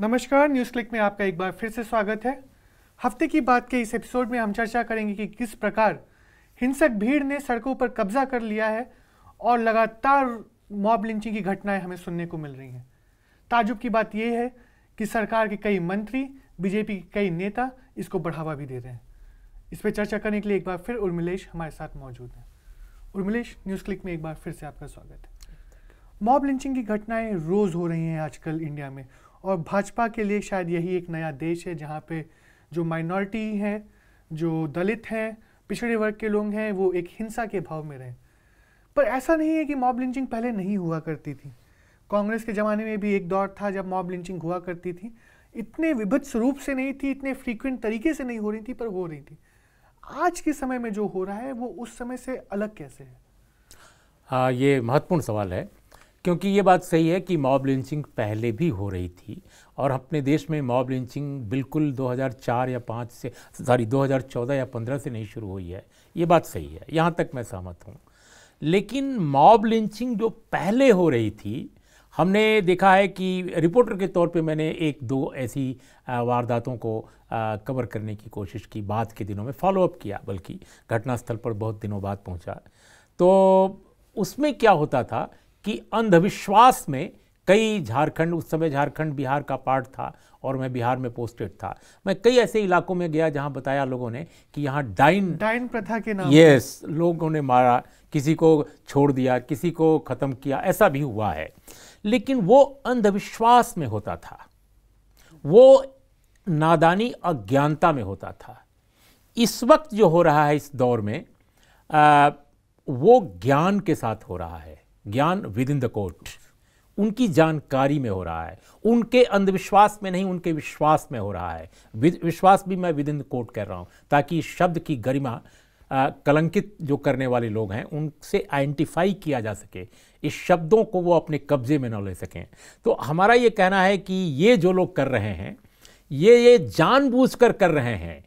नमस्कार news click में आपका एक बार फिर से स्वागत है हफ्ते की बात के इस एपिसोड में हम चर्चा करेंगे कि किस प्रकार हिंसक भीड़ ने सड़कों पर कब्जा कर लिया है और लगातार मॉब लिंचिंग की घटनाएं हमें सुनने को मिल रही हैं ताजुब की बात यह है कि सरकार के कई मंत्री बीजेपी के कई नेता इसको बढ़ावा भी दे रहे हैं इस पर चर्चा करने के लिए एक बार फिर उर्मिलेश हमारे साथ मौजूद हैं उर्मिलेश न्यूज़ क्लिक में एक बार फिर से आपका स्वागत है मॉब लिंचिंग की घटनाएं रोज़ हो रही हैं आजकल इंडिया में और भाजपा के लिए शायद यही एक नया देश है जहाँ पे जो माइनॉरिटी हैं जो दलित हैं पिछड़े वर्ग के लोग हैं वो एक हिंसा के भाव में रहें पर ऐसा नहीं है कि मॉब लिंचिंग पहले नहीं हुआ करती थी कांग्रेस के ज़माने में भी एक दौर था जब मॉब लिंचिंग हुआ करती थी इतने विभत्स रूप से नहीं थी इतने फ्रीक्वेंट तरीके से नहीं हो रही थी पर हो रही थी आज के समय में जो हो रहा है वो उस समय से अलग कैसे है आ, हाँ, ये महत्वपूर्ण सवाल है क्योंकि ये बात सही है कि मॉब लिंचिंग पहले भी हो रही थी और अपने देश में मॉब लिंचिंग बिल्कुल 2004 या 5 से सॉरी 2014 या 15 से नहीं शुरू हुई है ये बात सही है यहाँ तक मैं सहमत हूँ लेकिन मॉब लिंचिंग जो पहले हो रही थी हमने देखा है कि रिपोर्टर के तौर पे मैंने एक दो ऐसी वारदातों को कवर करने की कोशिश की बाद के दिनों में फॉलोअप किया बल्कि घटनास्थल पर बहुत दिनों बाद पहुंचा तो उसमें क्या होता था कि अंधविश्वास में कई झारखंड उस समय झारखंड बिहार का पार्ट था और मैं बिहार में पोस्टेड था मैं कई ऐसे इलाकों में गया जहां बताया लोगों ने कि यहाँ डाइन डाइन प्रथा के नाम यस लोगों ने मारा किसी को छोड़ दिया किसी को ख़त्म किया ऐसा भी हुआ है लेकिन वो अंधविश्वास में होता था वो नादानी अज्ञानता में होता था इस वक्त जो हो रहा है इस दौर में आ, वो ज्ञान के साथ हो रहा है ज्ञान विद इन द कोर्ट उनकी जानकारी में हो रहा है उनके अंधविश्वास में नहीं उनके विश्वास में हो रहा है विश्वास भी मैं विद इन कोर्ट कह रहा हूँ ताकि शब्द की गरिमा आ, कलंकित जो करने वाले लोग हैं उनसे आइडेंटिफाई किया जा सके इस शब्दों को वो अपने कब्जे में न ले सकें तो हमारा ये कहना है कि ये जो लोग कर रहे हैं ये ये जानबूझकर कर रहे हैं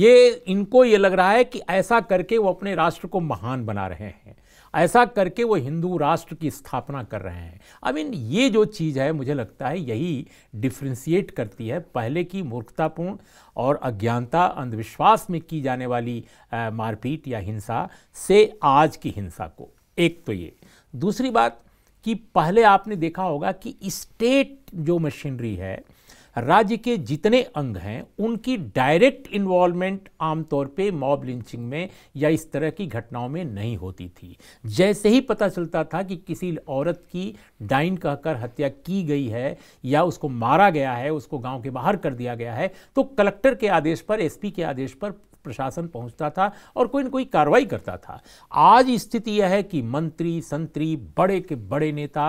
ये इनको ये लग रहा है कि ऐसा करके वो अपने राष्ट्र को महान बना रहे हैं ऐसा करके वो हिंदू राष्ट्र की स्थापना कर रहे हैं आई मीन ये जो चीज़ है मुझे लगता है यही डिफ्रेंशिएट करती है पहले की मूर्खतापूर्ण और अज्ञानता अंधविश्वास में की जाने वाली मारपीट या हिंसा से आज की हिंसा को एक तो ये दूसरी बात कि पहले आपने देखा होगा कि स्टेट जो मशीनरी है राज्य के जितने अंग हैं उनकी डायरेक्ट इन्वॉल्वमेंट आमतौर पे मॉब लिंचिंग में या इस तरह की घटनाओं में नहीं होती थी जैसे ही पता चलता था कि किसी औरत की डाइन कहकर हत्या की गई है या उसको मारा गया है उसको गांव के बाहर कर दिया गया है तो कलेक्टर के आदेश पर एसपी के आदेश पर प्रशासन पहुंचता था और कोई ना कोई कार्रवाई करता था आज स्थिति यह है कि मंत्री संतरी बड़े के बड़े नेता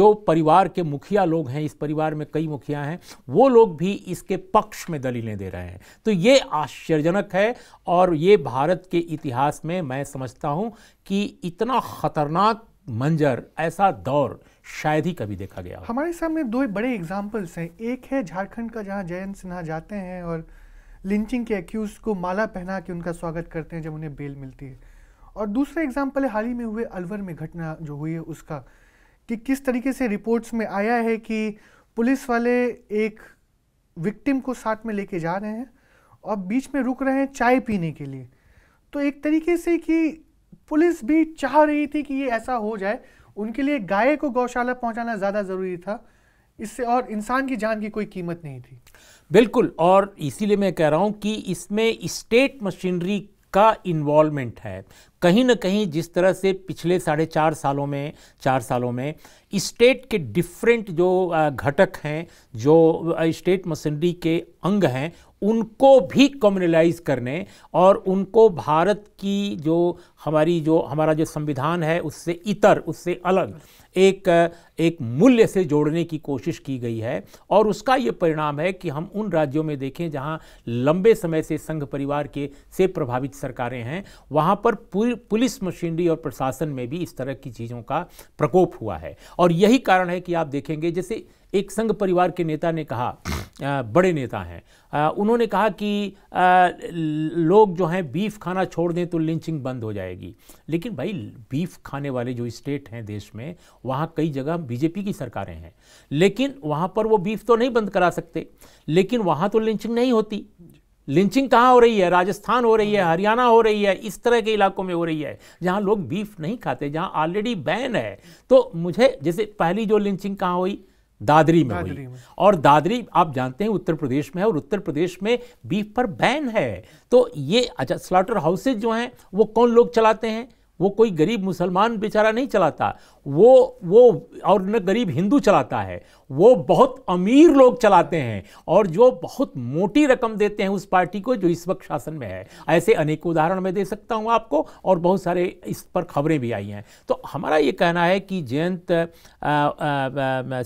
जो परिवार के मुखिया लोग हैं इस परिवार में कई मुखिया हैं वो लोग भी इसके पक्ष में दलीलें दे रहे हैं तो ये आश्चर्यजनक है और ये भारत के इतिहास में मैं समझता हूँ कि इतना खतरनाक मंजर ऐसा दौर शायद ही कभी देखा गया हमारे सामने दो बड़े एग्जाम्पल्स हैं एक है झारखंड का जहाँ जयंत सिन्हा जाते हैं और लिंचिंग के एक्यूज को माला पहना के उनका स्वागत करते हैं जब उन्हें बेल मिलती है और दूसरा एग्जाम्पल है हाल ही में हुए अलवर में घटना जो हुई है उसका कि किस तरीके से रिपोर्ट्स में आया है कि पुलिस वाले एक विक्टिम को साथ में लेके जा रहे हैं और बीच में रुक रहे हैं चाय पीने के लिए तो एक तरीके से कि पुलिस भी चाह रही थी कि ये ऐसा हो जाए उनके लिए गाय को गौशाला पहुंचाना ज़्यादा ज़रूरी था इससे और इंसान की जान की कोई कीमत नहीं थी बिल्कुल और इसीलिए मैं कह रहा हूँ कि इसमें स्टेट मशीनरी का इन्वॉल्वमेंट है कहीं ना कहीं जिस तरह से पिछले साढ़े चार सालों में चार सालों में स्टेट के डिफरेंट जो घटक हैं जो स्टेट मशीनरी के अंग हैं उनको भी कम्युनलाइज करने और उनको भारत की जो हमारी जो हमारा जो संविधान है उससे इतर उससे अलग एक एक मूल्य से जोड़ने की कोशिश की गई है और उसका ये परिणाम है कि हम उन राज्यों में देखें जहां लंबे समय से संघ परिवार के से प्रभावित सरकारें हैं वहां पर पुलिस मशीनरी और प्रशासन में भी इस तरह की चीज़ों का प्रकोप हुआ है और यही कारण है कि आप देखेंगे जैसे एक संघ परिवार के नेता ने कहा बड़े नेता हैं उन्होंने कहा कि लोग जो हैं बीफ खाना छोड़ दें तो लिंचिंग बंद हो जाएगी लेकिन भाई बीफ खाने वाले जो स्टेट हैं देश में वहाँ कई जगह बीजेपी की सरकारें हैं लेकिन वहाँ पर वो बीफ तो नहीं बंद करा सकते लेकिन वहाँ तो लिंचिंग नहीं होती लिंचिंग कहाँ हो रही है राजस्थान हो रही है हरियाणा हो रही है इस तरह के इलाकों में हो रही है जहाँ लोग बीफ नहीं खाते जहाँ ऑलरेडी बैन है तो मुझे जैसे पहली जो लिंचिंग कहाँ हुई दादरी में दादरी हुई में। और दादरी आप जानते हैं उत्तर प्रदेश में है और उत्तर प्रदेश में बीफ पर बैन है तो ये अच्छा स्लॉटर हाउसेज जो हैं वो कौन लोग चलाते हैं वो कोई गरीब मुसलमान बेचारा नहीं चलाता वो वो और न गरीब हिंदू चलाता है वो बहुत अमीर लोग चलाते हैं और जो बहुत मोटी रकम देते हैं उस पार्टी को जो इस वक्त शासन में है ऐसे अनेक उदाहरण मैं दे सकता हूँ आपको और बहुत सारे इस पर खबरें भी आई हैं तो हमारा ये कहना है कि जयंत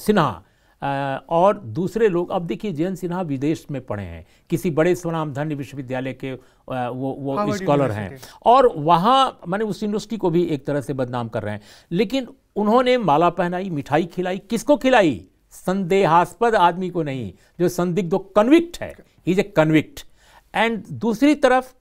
सिन्हा और दूसरे लोग अब देखिए जयंत सिन्हा विदेश में पढ़े हैं किसी बड़े स्वनामधन्य विश्वविद्यालय के वो वो स्कॉलर हैं और वहाँ मैंने उस यूनिवर्सिटी को भी एक तरह से बदनाम कर रहे हैं लेकिन उन्होंने माला पहनाई मिठाई खिलाई किसको खिलाई संदेहास्पद आदमी को नहीं जो संदिग्ध कन्विक्ट है इज ए कन्विक्ट एंड दूसरी तरफ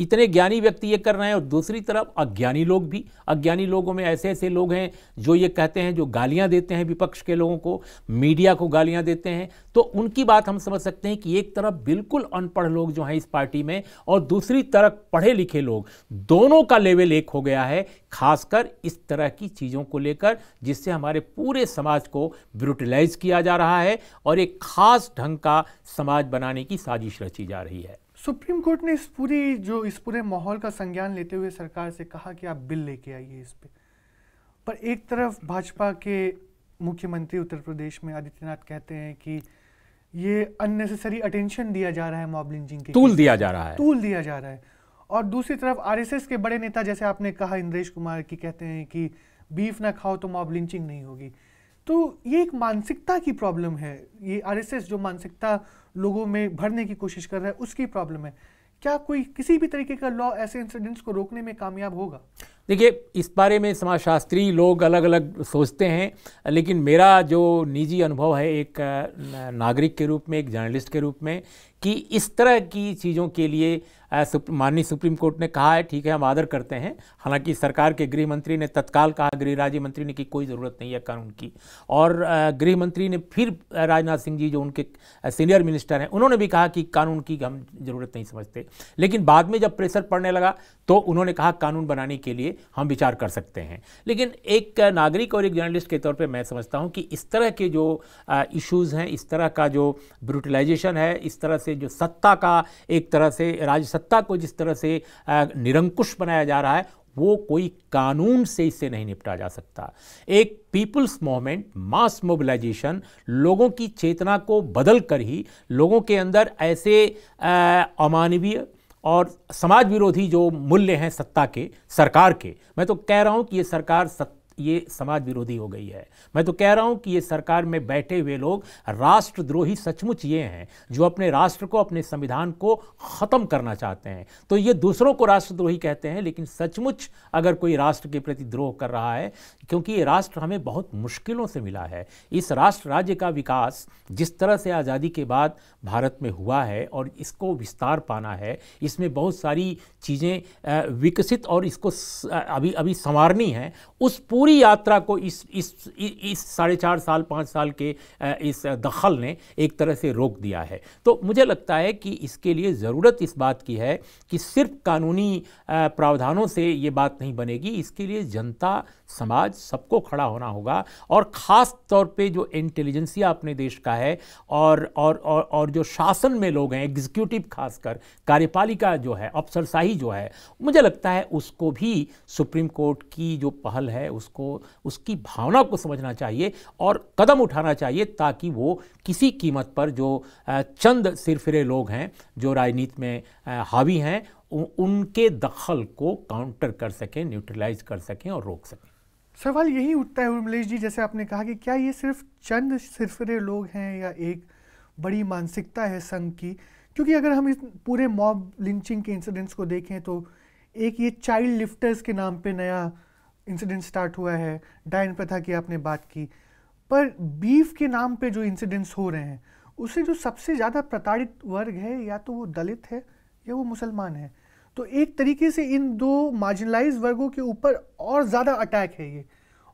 इतने ज्ञानी व्यक्ति ये कर रहे हैं और दूसरी तरफ अज्ञानी लोग भी अज्ञानी लोगों में ऐसे ऐसे लोग हैं जो ये कहते हैं जो गालियां देते हैं विपक्ष के लोगों को मीडिया को गालियां देते हैं तो उनकी बात हम समझ सकते हैं कि एक तरफ बिल्कुल अनपढ़ लोग जो हैं इस पार्टी में और दूसरी तरफ पढ़े लिखे लोग दोनों का लेवल एक हो गया है खासकर इस तरह की चीज़ों को लेकर जिससे हमारे पूरे समाज को ब्रूटिलाइज किया जा रहा है और एक खास ढंग का समाज बनाने की साजिश रची जा रही है सुप्रीम कोर्ट ने इस पूरी जो इस पूरे माहौल का संज्ञान लेते हुए सरकार से कहा कि आप बिल लेके आइए इस पे। पर एक तरफ भाजपा के मुख्यमंत्री उत्तर प्रदेश में आदित्यनाथ कहते हैं कि ये अननेसेसरी अटेंशन दिया जा रहा है मॉब लिंचिंग के तूल दिया जा रहा है तूल दिया जा रहा है और दूसरी तरफ आरएसएस के बड़े नेता जैसे आपने कहा इंद्रेश कुमार की कहते हैं कि बीफ ना खाओ तो मॉब लिंचिंग नहीं होगी तो ये एक मानसिकता की प्रॉब्लम है ये आरएसएस जो मानसिकता लोगों में भरने की कोशिश कर रहा है उसकी प्रॉब्लम है क्या कोई किसी भी तरीके का लॉ ऐसे इंसिडेंट्स को रोकने में कामयाब होगा देखिए इस बारे में समाजशास्त्री लोग अलग अलग सोचते हैं लेकिन मेरा जो निजी अनुभव है एक नागरिक के रूप में एक जर्नलिस्ट के रूप में कि इस तरह की चीज़ों के लिए माननीय सुप्रीम कोर्ट ने कहा है ठीक है हम आदर करते हैं हालांकि सरकार के गृह मंत्री ने तत्काल कहा गृह राज्य मंत्री ने कि कोई ज़रूरत नहीं है कानून की और गृह मंत्री ने फिर राजनाथ सिंह जी जो उनके सीनियर मिनिस्टर हैं उन्होंने भी कहा कि कानून की हम ज़रूरत नहीं समझते लेकिन बाद में जब प्रेशर पड़ने लगा तो उन्होंने कहा कानून बनाने के लिए हम विचार कर सकते हैं लेकिन एक नागरिक और एक जर्नलिस्ट के तौर पर मैं समझता हूँ कि इस तरह के जो इश्यूज़ हैं इस तरह का जो ब्रूटलाइजेशन है इस तरह से जो सत्ता का एक तरह से राज सत्ता को जिस तरह से निरंकुश बनाया जा रहा है वो कोई कानून से इससे नहीं निपटा जा सकता एक पीपल्स मूवमेंट मास मोबिलाइजेशन लोगों की चेतना को बदल कर ही लोगों के अंदर ऐसे अमानवीय और समाज विरोधी जो मूल्य हैं सत्ता के सरकार के मैं तो कह रहा हूं कि ये सरकार सत्ता ये समाज विरोधी हो गई है मैं तो कह रहा हूं कि ये सरकार में बैठे हुए लोग राष्ट्रद्रोही सचमुच ये हैं जो अपने राष्ट्र को अपने संविधान को ख़त्म करना चाहते हैं तो ये दूसरों को राष्ट्रद्रोही कहते हैं लेकिन सचमुच अगर कोई राष्ट्र के प्रति द्रोह कर रहा है क्योंकि ये राष्ट्र हमें बहुत मुश्किलों से मिला है इस राष्ट्र राज्य का विकास जिस तरह से आज़ादी के बाद भारत में हुआ है और इसको विस्तार पाना है इसमें बहुत सारी चीज़ें विकसित और इसको अभी अभी संवारनी है उस पूरी पूरी यात्रा को इस इस इस साढ़े चार साल पाँच साल के इस दखल ने एक तरह से रोक दिया है तो मुझे लगता है कि इसके लिए ज़रूरत इस बात की है कि सिर्फ कानूनी प्रावधानों से ये बात नहीं बनेगी इसके लिए जनता समाज सबको खड़ा होना होगा और ख़ास तौर पे जो इंटेलिजेंसिया अपने देश का है और और और, और जो शासन में लोग हैं एग्जीक्यूटिव खासकर कार्यपालिका जो है अफसरशाही जो है मुझे लगता है उसको भी सुप्रीम कोर्ट की जो पहल है उसको को उसकी भावना को समझना चाहिए और कदम उठाना चाहिए ताकि वो किसी कीमत पर जो चंद सिरफिरे लोग हैं जो राजनीति में हावी हैं उनके दखल को काउंटर कर सकें न्यूट्रलाइज कर सकें और रोक सकें सवाल यही उठता है उमलेश जी जैसे आपने कहा कि क्या ये सिर्फ चंद सिरफिरे लोग हैं या एक बड़ी मानसिकता है संघ की क्योंकि अगर हम इस पूरे मॉब लिंचिंग के इंसिडेंट्स को देखें तो एक ये चाइल्ड लिफ्टर्स के नाम पे नया इंसिडेंट स्टार्ट हुआ है डायन प्रथा की आपने बात की पर बीफ के नाम पे जो इंसिडेंट्स हो रहे हैं उसे जो सबसे ज़्यादा प्रताड़ित वर्ग है या तो वो दलित है या वो मुसलमान है तो एक तरीके से इन दो मार्जिनलाइज वर्गों के ऊपर और ज़्यादा अटैक है ये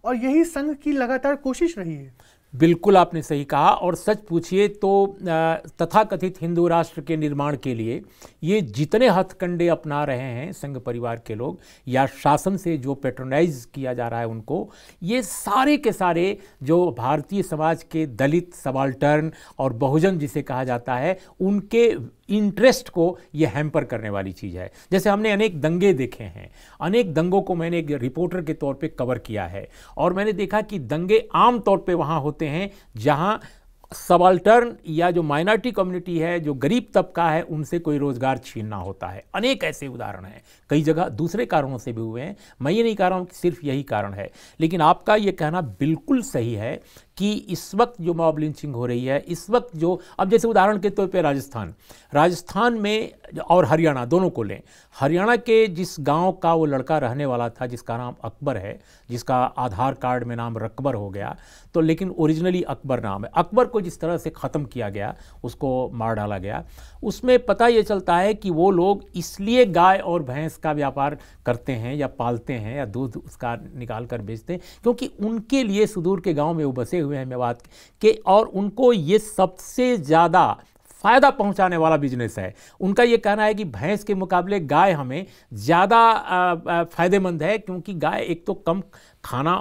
और यही संघ की लगातार कोशिश रही है बिल्कुल आपने सही कहा और सच पूछिए तो तथाकथित हिंदू राष्ट्र के निर्माण के लिए ये जितने हथकंडे अपना रहे हैं संघ परिवार के लोग या शासन से जो पेट्रोनाइज किया जा रहा है उनको ये सारे के सारे जो भारतीय समाज के दलित टर्न और बहुजन जिसे कहा जाता है उनके इंटरेस्ट को ये हैम्पर करने वाली चीज़ है जैसे हमने अनेक दंगे देखे हैं अनेक दंगों को मैंने एक रिपोर्टर के तौर पे कवर किया है और मैंने देखा कि दंगे आम तौर पे वहाँ होते हैं जहाँ सबाल्टर्न या जो माइनॉरिटी कम्युनिटी है जो गरीब तबका है उनसे कोई रोज़गार छीनना होता है अनेक ऐसे उदाहरण हैं कई जगह दूसरे कारणों से भी हुए हैं मैं ये नहीं कह रहा हूँ सिर्फ यही कारण है लेकिन आपका ये कहना बिल्कुल सही है कि इस वक्त जो मॉब लिंचिंग हो रही है इस वक्त जो अब जैसे उदाहरण के तौर तो पे राजस्थान राजस्थान में और हरियाणा दोनों को लें हरियाणा के जिस गांव का वो लड़का रहने वाला था जिसका नाम अकबर है जिसका आधार कार्ड में नाम रकबर हो गया तो लेकिन ओरिजिनली अकबर नाम है अकबर को जिस तरह से ख़त्म किया गया उसको मार डाला गया उसमें पता ये चलता है कि वो लोग इसलिए गाय और भैंस का व्यापार करते हैं या पालते हैं या दूध उसका निकाल कर बेचते हैं क्योंकि उनके लिए सुदूर के गांव में वो बसे हुए हैं मेवात के और उनको ये सबसे ज़्यादा फ़ायदा पहुंचाने वाला बिजनेस है उनका ये कहना है कि भैंस के मुकाबले गाय हमें ज़्यादा फायदेमंद है क्योंकि गाय एक तो कम खाना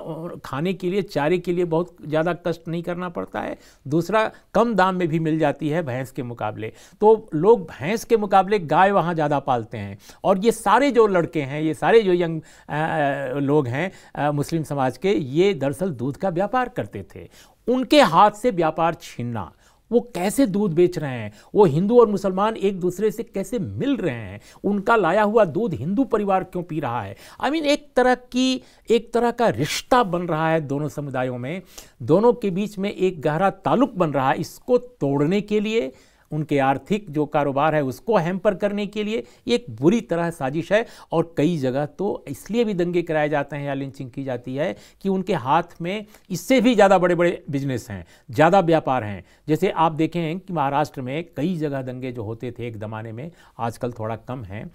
खाने के लिए चारे के लिए बहुत ज़्यादा कष्ट नहीं करना पड़ता है दूसरा कम दाम में भी मिल जाती है भैंस के मुकाबले तो लोग भैंस के मुकाबले गाय वहाँ ज़्यादा पालते हैं और ये सारे जो लड़के हैं ये सारे जो यंग आ, लोग हैं मुस्लिम समाज के ये दरअसल दूध का व्यापार करते थे उनके हाथ से व्यापार छीनना वो कैसे दूध बेच रहे हैं वो हिंदू और मुसलमान एक दूसरे से कैसे मिल रहे हैं उनका लाया हुआ दूध हिंदू परिवार क्यों पी रहा है आई I मीन mean, एक तरह की एक तरह का रिश्ता बन रहा है दोनों समुदायों में दोनों के बीच में एक गहरा ताल्लुक बन रहा है इसको तोड़ने के लिए उनके आर्थिक जो कारोबार है उसको हैम्पर करने के लिए एक बुरी तरह साजिश है और कई जगह तो इसलिए भी दंगे कराए जाते हैं या लिंचिंग की जाती है कि उनके हाथ में इससे भी ज़्यादा बड़े बड़े बिजनेस हैं ज़्यादा व्यापार हैं जैसे आप देखें कि महाराष्ट्र में कई जगह दंगे जो होते थे एक ज़माने में आजकल थोड़ा कम हैं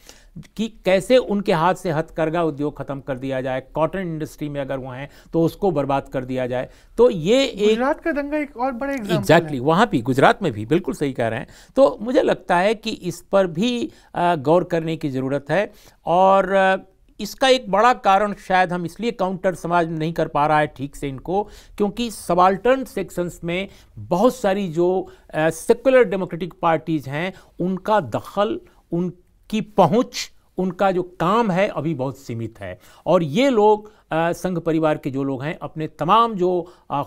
कि कैसे उनके हाथ से हथकरघा उद्योग खत्म कर दिया जाए कॉटन इंडस्ट्री में अगर वो हैं तो उसको बर्बाद कर दिया जाए तो ये एक गुजरात का दंगा एक और बड़े एग्जैक्टली exactly, वहाँ भी गुजरात में भी बिल्कुल सही कह रहे हैं तो मुझे लगता है कि इस पर भी गौर करने की ज़रूरत है और इसका एक बड़ा कारण शायद हम इसलिए काउंटर समाज नहीं कर पा रहा है ठीक से इनको क्योंकि सबाल्टर्न सेक्शंस में बहुत सारी जो सेकुलर डेमोक्रेटिक पार्टीज़ हैं उनका दखल उन की पहुंच उनका जो काम है अभी बहुत सीमित है और ये लोग संघ परिवार के जो लोग हैं अपने तमाम जो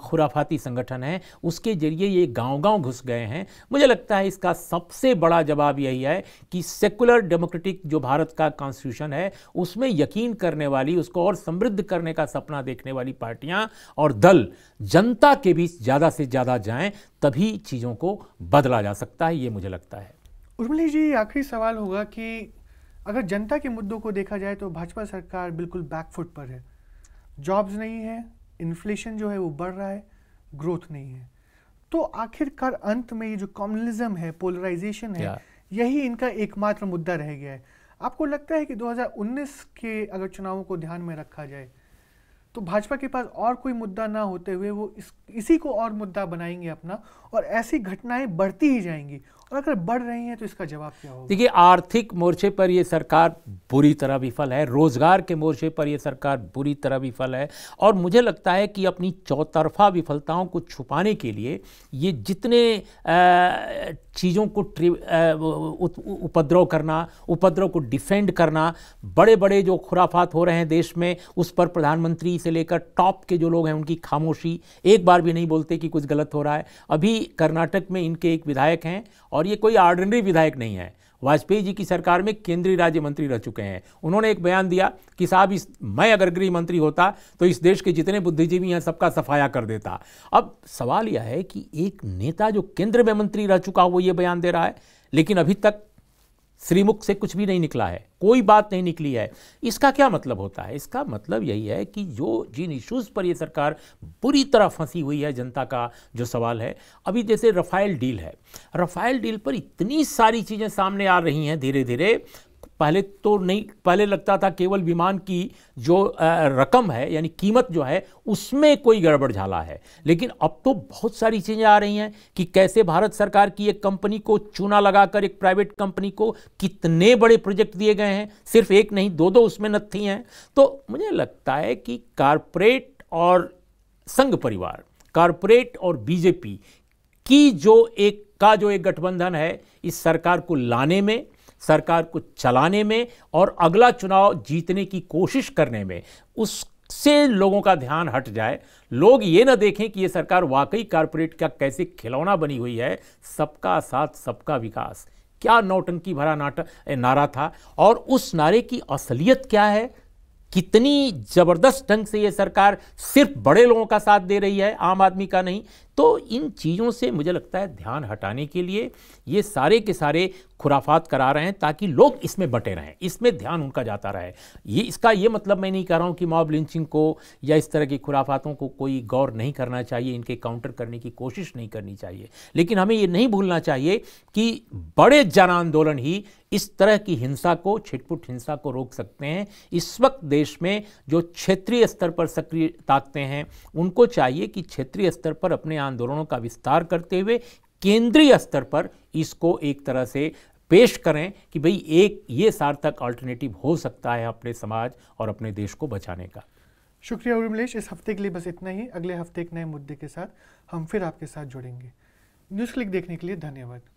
खुराफाती संगठन हैं उसके जरिए ये गांव गांव घुस गए हैं मुझे लगता है इसका सबसे बड़ा जवाब यही है कि सेकुलर डेमोक्रेटिक जो भारत का कॉन्स्टिट्यूशन है उसमें यकीन करने वाली उसको और समृद्ध करने का सपना देखने वाली पार्टियां और दल जनता के बीच ज़्यादा से ज़्यादा जाएं तभी चीज़ों को बदला जा सकता है ये मुझे लगता है उर्मिली जी आखिरी सवाल होगा कि अगर जनता के मुद्दों को देखा जाए तो भाजपा सरकार बिल्कुल बैकफुट पर है जॉब्स नहीं है इन्फ्लेशन जो है वो बढ़ रहा है ग्रोथ नहीं है तो आखिरकार अंत में ये जो कॉम्युनलिज्म है पोलराइजेशन है यही इनका एकमात्र मुद्दा रह गया है आपको लगता है कि 2019 के अगर चुनावों को ध्यान में रखा जाए तो भाजपा के पास और कोई मुद्दा ना होते हुए वो इस इसी को और मुद्दा बनाएंगे अपना और ऐसी घटनाएं बढ़ती ही जाएंगी और अगर बढ़ रही हैं तो इसका जवाब क्या होगा देखिए आर्थिक मोर्चे पर यह सरकार बुरी तरह विफल है रोजगार के मोर्चे पर यह सरकार बुरी तरह विफल है और मुझे लगता है कि अपनी चौतरफा विफलताओं को छुपाने के लिए ये जितने चीज़ों को उपद्रव करना उपद्रव को डिफेंड करना बड़े बड़े जो खुराफात हो रहे हैं देश में उस पर प्रधानमंत्री से लेकर टॉप के जो लोग हैं उनकी खामोशी एक बार भी नहीं बोलते कि कुछ गलत हो रहा है अभी कर्नाटक में इनके एक विधायक हैं और ये कोई ऑर्डनरी विधायक नहीं है वाजपेयी जी की सरकार में केंद्रीय राज्य मंत्री रह चुके हैं उन्होंने एक बयान दिया कि साहब इस मैं अगर गृह मंत्री होता तो इस देश के जितने बुद्धिजीवी हैं सबका सफाया कर देता अब सवाल यह है कि एक नेता जो केंद्र में मंत्री रह चुका हो वो ये बयान दे रहा है लेकिन अभी तक श्रीमुख से कुछ भी नहीं निकला है कोई बात नहीं निकली है इसका क्या मतलब होता है इसका मतलब यही है कि जो जिन इश्यूज़ पर ये सरकार बुरी तरह फंसी हुई है जनता का जो सवाल है अभी जैसे रफ़ाइल डील है रफ़ाइल डील पर इतनी सारी चीज़ें सामने आ रही हैं धीरे धीरे पहले तो नहीं पहले लगता था केवल विमान की जो रकम है यानी कीमत जो है उसमें कोई गड़बड़ झाला है लेकिन अब तो बहुत सारी चीज़ें आ रही हैं कि कैसे भारत सरकार की एक कंपनी को चूना लगाकर एक प्राइवेट कंपनी को कितने बड़े प्रोजेक्ट दिए गए हैं सिर्फ एक नहीं दो दो उसमें नत्थी हैं तो मुझे लगता है कि कारपोरेट और संघ परिवार कारपोरेट और बीजेपी की जो एक का जो एक गठबंधन है इस सरकार को लाने में सरकार को चलाने में और अगला चुनाव जीतने की कोशिश करने में उस से लोगों का ध्यान हट जाए लोग ये ना देखें कि ये सरकार वाकई कारपोरेट का कैसे खिलौना बनी हुई है सबका साथ सबका विकास क्या नौटंकी भरा नाटक नारा था और उस नारे की असलियत क्या है कितनी ज़बरदस्त ढंग से ये सरकार सिर्फ बड़े लोगों का साथ दे रही है आम आदमी का नहीं तो इन चीज़ों से मुझे लगता है ध्यान हटाने के लिए ये सारे के सारे खुराफात करा रहे हैं ताकि लोग इसमें बटे रहें इसमें ध्यान उनका जाता रहे ये इसका ये मतलब मैं नहीं कह रहा हूँ कि मॉब लिंचिंग को या इस तरह की खुराफातों को कोई गौर नहीं करना चाहिए इनके काउंटर करने की कोशिश नहीं करनी चाहिए लेकिन हमें ये नहीं भूलना चाहिए कि बड़े जन आंदोलन ही इस तरह की हिंसा को छिटपुट हिंसा को रोक सकते हैं इस वक्त देश में जो क्षेत्रीय स्तर पर सक्रिय ताकते हैं उनको चाहिए कि क्षेत्रीय स्तर पर अपने आंदोलनों का विस्तार करते हुए केंद्रीय स्तर पर इसको एक तरह से पेश करें कि भाई एक ये सार्थक अल्टरनेटिव हो सकता है अपने समाज और अपने देश को बचाने का शुक्रिया उर्मिलेश इस हफ्ते के लिए बस इतना ही अगले हफ्ते एक नए मुद्दे के साथ हम फिर आपके साथ जुड़ेंगे न्यूज़ क्लिक देखने के लिए धन्यवाद